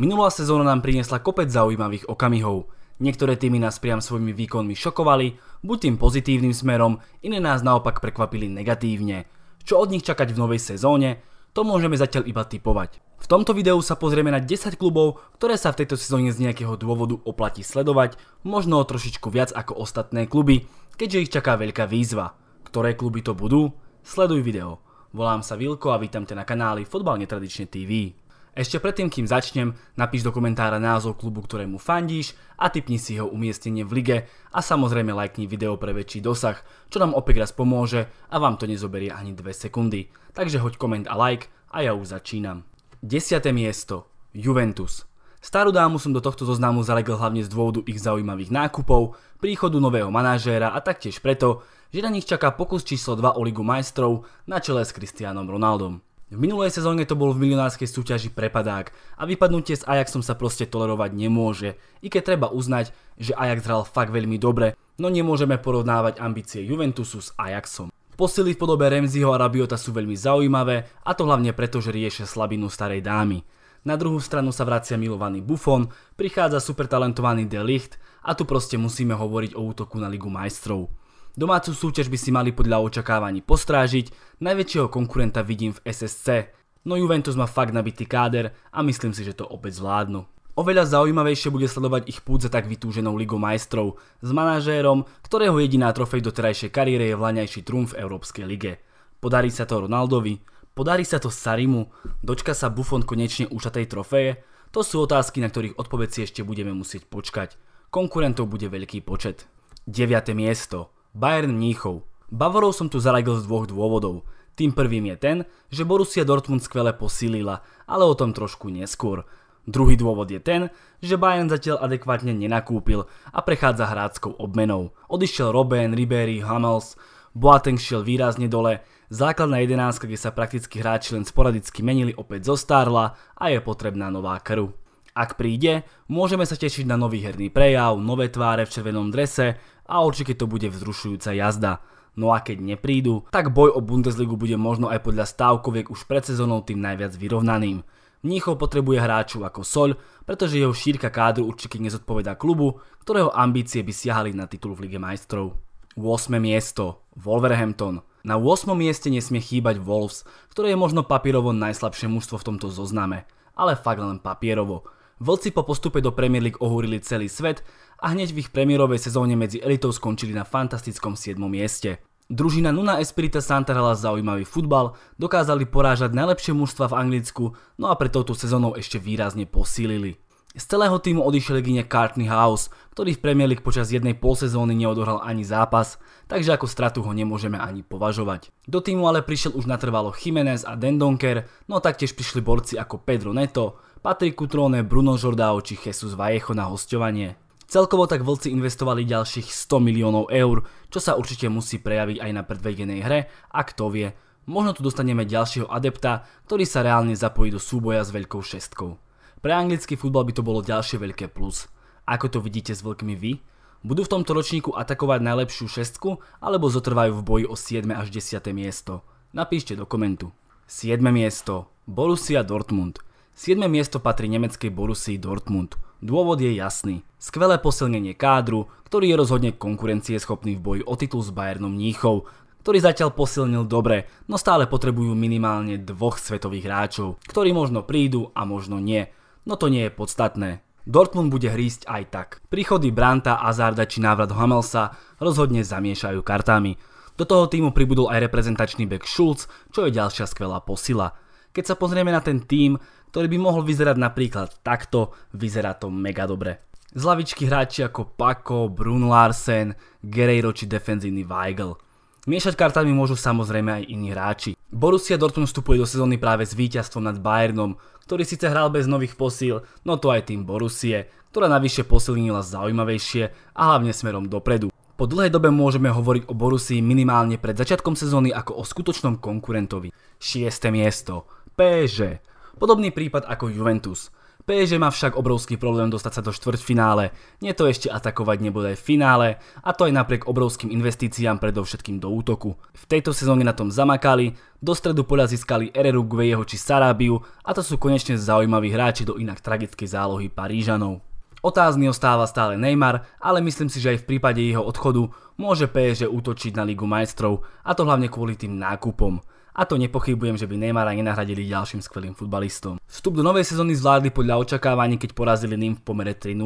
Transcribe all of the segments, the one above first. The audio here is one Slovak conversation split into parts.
Minulá sezóna nám priniesla kopec zaujímavých okamihov. Niektoré týmy nás priam svojimi výkonmi šokovali, buď tým pozitívnym smerom, iné nás naopak prekvapili negatívne. Čo od nich čakať v novej sezóne, to môžeme zatiaľ iba typovať. V tomto videu sa pozrieme na 10 klubov, ktoré sa v tejto sezóne z nejakého dôvodu oplatí sledovať, možno o trošičku viac ako ostatné kluby, keďže ich čaká veľká výzva. Ktoré kluby to budú? Sleduj video. Volám sa Vilko a vítam ťa na kanáli Fotbal netradične TV. Ešte predtým, kým začnem, napíš do komentára názov klubu, ktorému fandíš a typni si jeho umiestnenie v lige a samozrejme lajkni video pre väčší dosah, čo nám opäť raz pomôže a vám to nezoberie ani 2 sekundy. Takže hoď koment a like a ja už začínam. 10. miesto Juventus Starú dámu som do tohto zoznamu zalegl hlavne z dôvodu ich zaujímavých nákupov, príchodu nového manažéra a taktiež preto, že na nich čaká pokus číslo 2 o Ligu majstrov na čele s Cristianom Ronaldom. V minulej sezóne to bol v milionárskej súťaži prepadák a vypadnutie s Ajaxom sa proste tolerovať nemôže, i keď treba uznať, že Ajax hral fakt veľmi dobre, no nemôžeme porovnávať ambície Juventusu s Ajaxom. Posily v podobe Remziho a Rabiota sú veľmi zaujímavé a to hlavne preto, že riešia slabinu starej dámy. Na druhú stranu sa vracia milovaný Buffon, prichádza supertalentovaný De Ligt a tu proste musíme hovoriť o útoku na Ligu majstrov. Domácu súťaž by si mali podľa očakávaní postrážiť, najväčšieho konkurenta vidím v SSC, no Juventus má fakt nabitý káder a myslím si, že to opäť zvládnu. Oveľa zaujímavejšie bude sledovať ich púd za tak vytúženou Ligou majstrov s manažérom, ktorého jediná trofej do terajšej kariére je vlaňajší trumf v Európskej lige. Podarí sa to Ronaldovi, podarí sa to Sarimu, dočka sa Buffon konečne ušatej trofeje? To sú otázky, na ktorých odpovedci ešte budeme musieť počkať. Konkurentov bude veľký počet. 9. miesto. Bayern Mníchov. Bavorov som tu zaradil z dvoch dôvodov. Tým prvým je ten, že Borussia Dortmund skvele posílila, ale o tom trošku neskôr. Druhý dôvod je ten, že Bayern zatiaľ adekvátne nenakúpil a prechádza hráckou obmenou. Odišiel Robben, Ribery, Hummels, Boateng šiel výrazne dole, základná jedenáctka, kde sa prakticky hráči len sporadicky menili, opäť zostárla a je potrebná nová krv. Ak príde, môžeme sa tešiť na nový herný prejav, nové tváre v červenom drese a určite to bude vzrušujúca jazda. No a keď neprídu, tak boj o Bundesligu bude možno aj podľa stávkoviek už pred sezónou tým najviac vyrovnaným. Mníchov potrebuje hráčov ako Sol, pretože jeho šírka kádru určite nezodpovedá klubu, ktorého ambície by siahali na titul v Lige majstrov. 8. miesto Wolverhampton Na 8. mieste nesmie chýbať Wolves, ktoré je možno papírovo najslabšie mužstvo v tomto zozname, ale fakt len papierovo. Vlci po postupe do Premier League ohúrili celý svet a hneď v ich premiérovej sezóne medzi elitou skončili na fantastickom 7. mieste. Družina Nuna Espirita Santa hrala zaujímavý futbal, dokázali porážať najlepšie mužstva v Anglicku, no a pre touto sezónou ešte výrazne posílili. Z celého týmu odišiel Gine Cartney House, ktorý v Premier League počas jednej polsezóny neodohral ani zápas, takže ako stratu ho nemôžeme ani považovať. Do týmu ale prišiel už natrvalo Jimenez a Dendonker, no a taktiež prišli borci ako Pedro Neto, Patrik Tróne, Bruno Žordao či Jesus Vallejo na hostovanie. Celkovo tak vlci investovali ďalších 100 miliónov eur, čo sa určite musí prejaviť aj na predvedenej hre a kto vie, možno tu dostaneme ďalšieho adepta, ktorý sa reálne zapojí do súboja s veľkou šestkou. Pre anglický futbal by to bolo ďalšie veľké plus. Ako to vidíte s vlkmi vy? Budú v tomto ročníku atakovať najlepšiu šestku alebo zotrvajú v boji o 7. až 10. miesto? Napíšte do komentu. 7. miesto Borussia Dortmund – 7. miesto patrí nemeckej Borussii Dortmund. Dôvod je jasný. Skvelé posilnenie kádru, ktorý je rozhodne konkurencieschopný v boji o titul s Bayernom Níchov, ktorý zatiaľ posilnil dobre, no stále potrebujú minimálne dvoch svetových hráčov, ktorí možno prídu a možno nie. No to nie je podstatné. Dortmund bude hrísť aj tak. Príchody Branta, Azarda či návrat Hamelsa rozhodne zamiešajú kartami. Do toho týmu pribudol aj reprezentačný back Schulz, čo je ďalšia skvelá posila. Keď sa pozrieme na ten tým, ktorý by mohol vyzerať napríklad takto, vyzerá to mega dobre. Z lavičky hráči ako Paco, Brun Larsen, Guerreiro či defenzívny Weigl. Miešať kartami môžu samozrejme aj iní hráči. Borussia Dortmund vstupuje do sezóny práve s víťazstvom nad Bayernom, ktorý síce hral bez nových posíl, no to aj tým Borussie, ktorá navyše posilnila zaujímavejšie a hlavne smerom dopredu. Po dlhej dobe môžeme hovoriť o Borussii minimálne pred začiatkom sezóny ako o skutočnom konkurentovi. 6. miesto. PSG. Podobný prípad ako Juventus. PSG má však obrovský problém dostať sa do štvrťfinále, nie to ešte atakovať nebude v finále, a to aj napriek obrovským investíciám predovšetkým do útoku. V tejto sezóne na tom zamakali, do stredu poľa získali Ereru Gvejeho či Sarábiu a to sú konečne zaujímaví hráči do inak tragickej zálohy Parížanov. Otázny ostáva stále Neymar, ale myslím si, že aj v prípade jeho odchodu môže PSG útočiť na Ligu majstrov, a to hlavne kvôli tým nákupom a to nepochybujem, že by aj nenahradili ďalším skvelým futbalistom. Vstup do novej sezóny zvládli podľa očakávaní, keď porazili ním v pomere 3-0.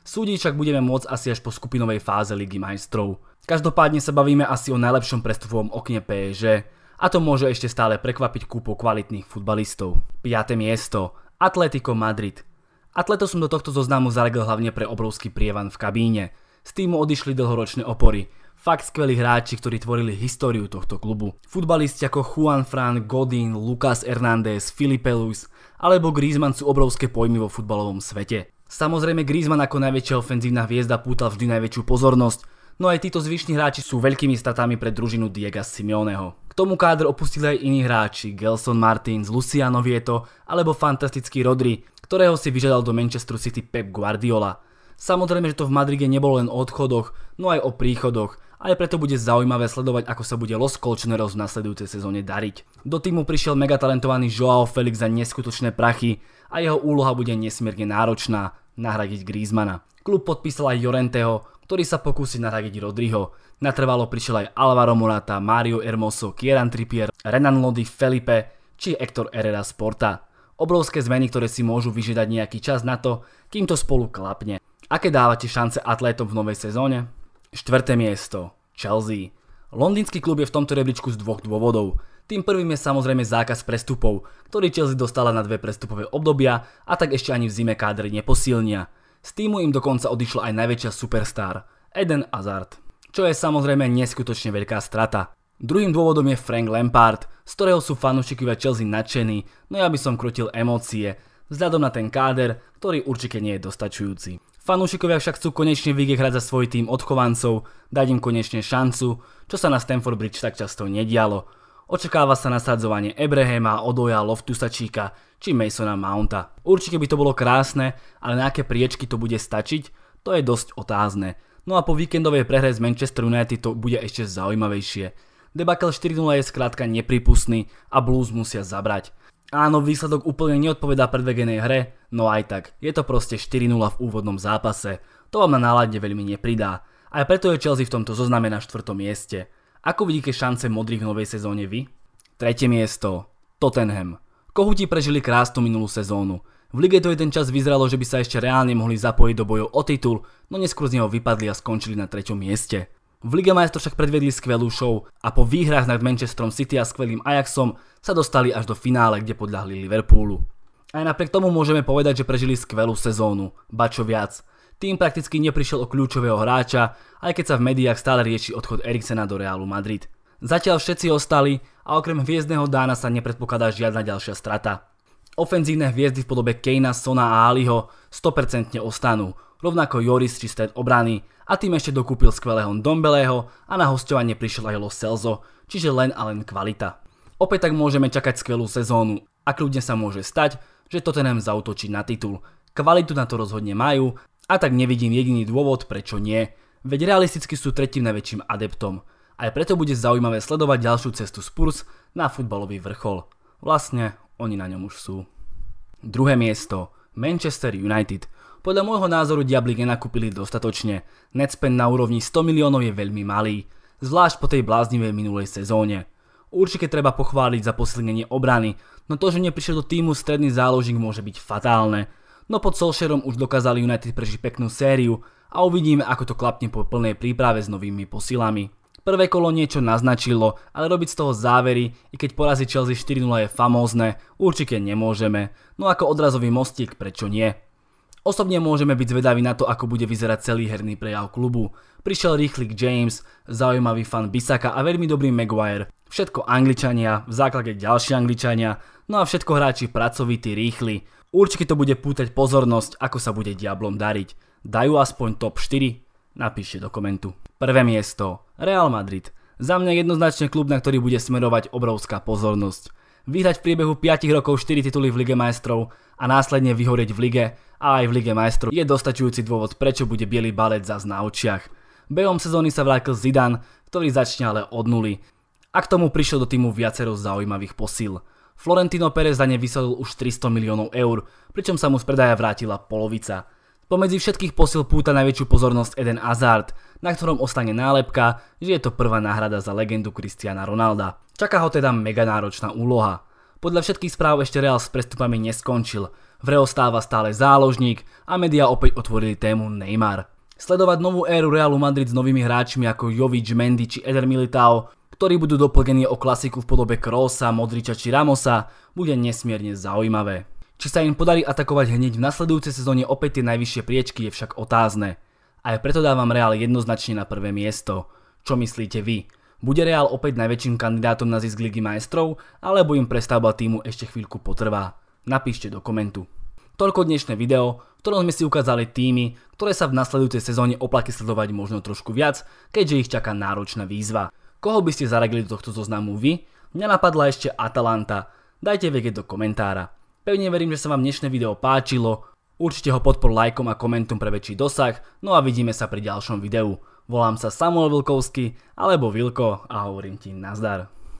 Súdiť však budeme môcť asi až po skupinovej fáze Ligy majstrov. Každopádne sa bavíme asi o najlepšom prestupovom okne PSG a to môže ešte stále prekvapiť kúpu kvalitných futbalistov. 5. miesto Atletico Madrid Atleto som do tohto zoznamu zaregl hlavne pre obrovský prievan v kabíne. Z týmu odišli dlhoročné opory – Fakt skvelí hráči, ktorí tvorili históriu tohto klubu. Futbalisti ako Juan Fran, Godin, Lucas Hernández, Filipe Luis alebo Griezmann sú obrovské pojmy vo futbalovom svete. Samozrejme Griezmann ako najväčšia ofenzívna hviezda pútal vždy najväčšiu pozornosť, no aj títo zvyšní hráči sú veľkými statami pre družinu Diega Simeoneho. K tomu kádr opustili aj iní hráči, Gelson Martins, Luciano Vieto alebo fantastický Rodri, ktorého si vyžadal do Manchester City Pep Guardiola. Samozrejme, že to v Madride nebolo len o odchodoch, no aj o príchodoch, aj preto bude zaujímavé sledovať, ako sa bude Los Colchoneros v nasledujúcej sezóne dariť. Do týmu prišiel megatalentovaný Joao Felix za neskutočné prachy a jeho úloha bude nesmierne náročná nahradiť Griezmana. Klub podpísal aj Jorenteho, ktorý sa pokúsi nahradiť Rodriho. Natrvalo prišiel aj Alvaro Morata, Mario Hermoso, Kieran Trippier, Renan Lodi, Felipe či Hector Herrera Sporta. Obrovské zmeny, ktoré si môžu vyžiadať nejaký čas na to, kým to spolu klapne. Aké dávate šance atlétom v novej sezóne? Štvrté miesto. Chelsea. Londýnsky klub je v tomto rebličku z dvoch dôvodov. Tým prvým je samozrejme zákaz prestupov, ktorý Chelsea dostala na dve prestupové obdobia a tak ešte ani v zime kádry neposilnia. Z týmu im dokonca odišla aj najväčšia superstar, Eden Hazard. Čo je samozrejme neskutočne veľká strata. Druhým dôvodom je Frank Lampard, z ktorého sú fanúšikovia Chelsea nadšení, no ja by som krutil emócie, vzhľadom na ten káder, ktorý určite nie je dostačujúci. Fanúšikovia však chcú konečne vygrať hrať za svoj tým odchovancov, dať im konečne šancu, čo sa na Stamford Bridge tak často nedialo. Očakáva sa nasadzovanie Ebrehema, Odoja, Loftusačíka či Masona Mounta. Určite by to bolo krásne, ale na aké priečky to bude stačiť, to je dosť otázne. No a po víkendovej prehre z Manchester United to bude ešte zaujímavejšie. Debakel 4-0 je skrátka nepripustný a Blues musia zabrať. Áno, výsledok úplne neodpovedá predvegenej hre, no aj tak, je to proste 4-0 v úvodnom zápase. To vám na nálade veľmi nepridá. Aj preto je Chelsea v tomto zozname na 4. mieste. Ako vidíte šance modrých v novej sezóne vy? Tretie miesto. Tottenham. Kohuti prežili krásnu minulú sezónu. V lige to jeden čas vyzeralo, že by sa ešte reálne mohli zapojiť do bojov o titul, no neskôr z neho vypadli a skončili na treťom mieste. V Lige majstrov však predvedli skvelú show a po výhrách nad Manchesterom City a skvelým Ajaxom sa dostali až do finále, kde podľahli Liverpoolu. Aj napriek tomu môžeme povedať, že prežili skvelú sezónu, ba čo viac. Tým prakticky neprišiel o kľúčového hráča, aj keď sa v médiách stále rieši odchod Eriksena do Realu Madrid. Zatiaľ všetci ostali a okrem hviezdného Dána sa nepredpokladá žiadna ďalšia strata. Ofenzívne hviezdy v podobe Kejna, Sona a Aliho 100% ostanú, rovnako Joris či stred obrany a tým ešte dokúpil skvelého Dombeleho a na hostovanie prišiel aj Los Celso, čiže len a len kvalita. Opäť tak môžeme čakať skvelú sezónu a kľudne sa môže stať, že Tottenham zautočí na titul. Kvalitu na to rozhodne majú a tak nevidím jediný dôvod, prečo nie. Veď realisticky sú tretím najväčším adeptom. Aj preto bude zaujímavé sledovať ďalšiu cestu Spurs na futbalový vrchol. Vlastne, oni na ňom už sú. Druhé miesto. Manchester United. Podľa môjho názoru Diablík nenakúpili dostatočne. Netspend na úrovni 100 miliónov je veľmi malý, zvlášť po tej bláznivej minulej sezóne. Určite treba pochváliť za posilnenie obrany, no to, že neprišiel do týmu stredný záložník môže byť fatálne. No pod Solskjaerom už dokázali United prežiť peknú sériu a uvidíme, ako to klapne po plnej príprave s novými posilami. Prvé kolo niečo naznačilo, ale robiť z toho závery, i keď porazí Chelsea 4-0 je famózne, určite nemôžeme. No ako odrazový mostík, prečo nie? Osobne môžeme byť zvedaví na to, ako bude vyzerať celý herný prejav klubu. Prišiel rýchlik James, zaujímavý fan Bisaka a veľmi dobrý Maguire. Všetko Angličania, v základe ďalší Angličania, no a všetko hráči pracovití, rýchli. Určite to bude pútať pozornosť, ako sa bude Diablom dariť. Dajú aspoň top 4, Napíšte do komentu. Prvé miesto. Real Madrid. Za mňa jednoznačne klub, na ktorý bude smerovať obrovská pozornosť. Vyhrať v priebehu 5 rokov 4 tituly v Lige majstrov a následne vyhoreť v lige a aj v Lige majstrov je dostačujúci dôvod, prečo bude biely balet zás na očiach. Behom sezóny sa vrátil Zidane, ktorý začne ale od nuly. A k tomu prišlo do týmu viacero zaujímavých posíl. Florentino Perez za ne vysolil už 300 miliónov eur, pričom sa mu z predaja vrátila polovica. Pomedzi všetkých posil púta najväčšiu pozornosť Eden Hazard, na ktorom ostane nálepka, že je to prvá náhrada za legendu Cristiana Ronalda. Čaká ho teda mega náročná úloha. Podľa všetkých správ ešte Real s prestupami neskončil, v Real stáva stále záložník a médiá opäť otvorili tému Neymar. Sledovať novú éru Realu Madrid s novými hráčmi ako Jovič, Mendy či Eder Militao ktorí budú doplnení o klasiku v podobe Krosa, Modriča či Ramosa, bude nesmierne zaujímavé. Či sa im podarí atakovať hneď v nasledujúcej sezóne opäť tie najvyššie priečky je však otázne. Aj preto dávam Real jednoznačne na prvé miesto. Čo myslíte vy? Bude Real opäť najväčším kandidátom na zisk Ligy majstrov, alebo im prestavba týmu ešte chvíľku potrvá? Napíšte do komentu. Toľko dnešné video, v ktorom sme si ukázali týmy, ktoré sa v nasledujúcej sezóne oplatí sledovať možno trošku viac, keďže ich čaká náročná výzva. Koho by ste zaradili do tohto zoznamu vy? Mňa napadla ešte Atalanta. Dajte vedieť do komentára. Pevne verím, že sa vám dnešné video páčilo, určite ho podpor lajkom a komentom pre väčší dosah, no a vidíme sa pri ďalšom videu. Volám sa Samuel Vilkovský, alebo Vilko a hovorím ti nazdar.